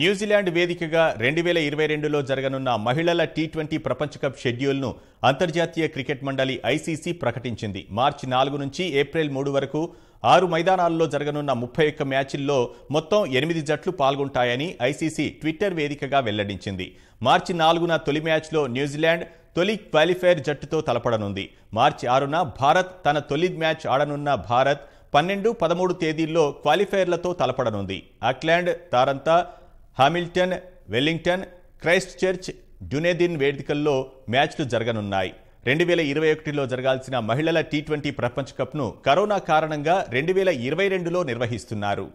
New Zealand వేదికగా రెండు వేల ఇరవై రెండులో జరగనున్న మహిళల టీ ట్వంటీ ప్రపంచకప్ షెడ్యూల్ను అంతర్జాతీయ క్రికెట్ మండలి ఐసీసీ ప్రకటించింది మార్చి నాలుగు నుంచి ఏప్రిల్ మూడు వరకు ఆరు మైదానాల్లో జరగనున్న ముప్పై ఒక్క మ్యాచ్ల్లో మొత్తం ఎనిమిది జట్లు పాల్గొంటాయని ఐసీసీ ట్విట్టర్ వేదికగా వెల్లడించింది మార్చి నాలుగున తొలి మ్యాచ్లో న్యూజిలాండ్ తొలి క్వాలిఫైర్ జట్టుతో తలపడనుంది మార్చి ఆరున భారత్ తన తొలి మ్యాచ్ ఆడనున్న భారత్ పన్నెండు పదమూడు తేదీల్లో క్వాలిఫైర్లతో తలపడనుంది అక్లాండ్ తారంతా Hamilton Wellington Christchurch Dunedin వేదికల్లో మ్యాచ్లు జరగనున్నాయి రెండు వేల ఇరవై ఒకటిలో జరగాల్సిన మహిళల టీ ట్వంటీ ప్రపంచ కప్ను కరోనా కారణంగా రెండు వేల ఇరవై రెండులో నిర్వహిస్తున్నారు